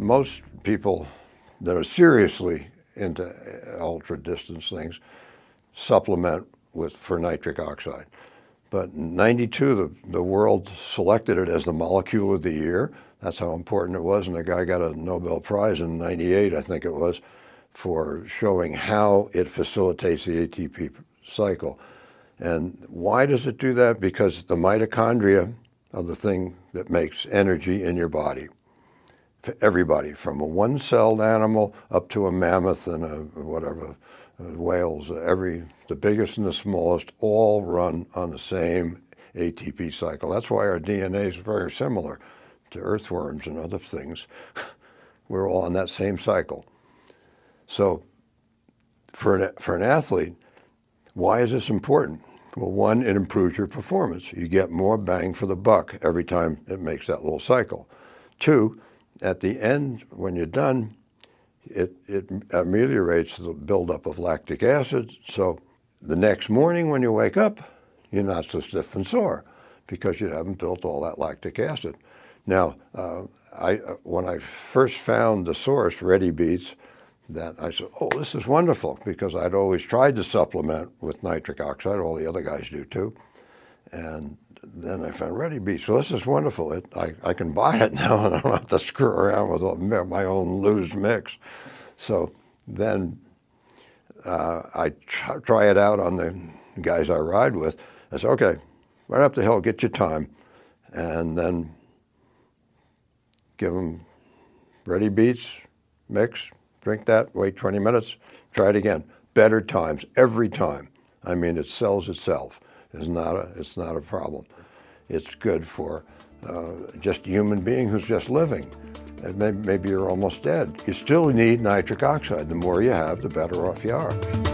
Most people that are seriously into uh, ultra distance things supplement with for nitric oxide. But 92, the, the world selected it as the molecule of the year. That's how important it was. And the guy got a Nobel Prize in 98, I think it was, for showing how it facilitates the ATP cycle. And why does it do that? Because the mitochondria are the thing that makes energy in your body everybody from a one-celled animal up to a mammoth and a whatever uh, whales every the biggest and the smallest all run on the same ATP cycle that's why our DNA is very similar to earthworms and other things we're all on that same cycle so for an, for an athlete why is this important well one it improves your performance you get more bang for the buck every time it makes that little cycle two at the end, when you're done, it, it ameliorates the buildup of lactic acid. So the next morning when you wake up, you're not so stiff and sore because you haven't built all that lactic acid. Now, uh, I, uh, when I first found the source, Ready Beats, that I said, oh, this is wonderful because I'd always tried to supplement with nitric oxide. All the other guys do too. And then I found Ready Beach. So this is wonderful. It, I, I can buy it now and I don't have to screw around with my own loose mix. So then uh, I try it out on the guys I ride with. I said, okay, right up the hill, get your time. And then give them ready beats, mix, drink that, wait 20 minutes, try it again. Better times every time. I mean, it sells itself is not a, it's not a problem. It's good for uh, just a human being who's just living. And maybe, maybe you're almost dead. You still need nitric oxide. The more you have, the better off you are.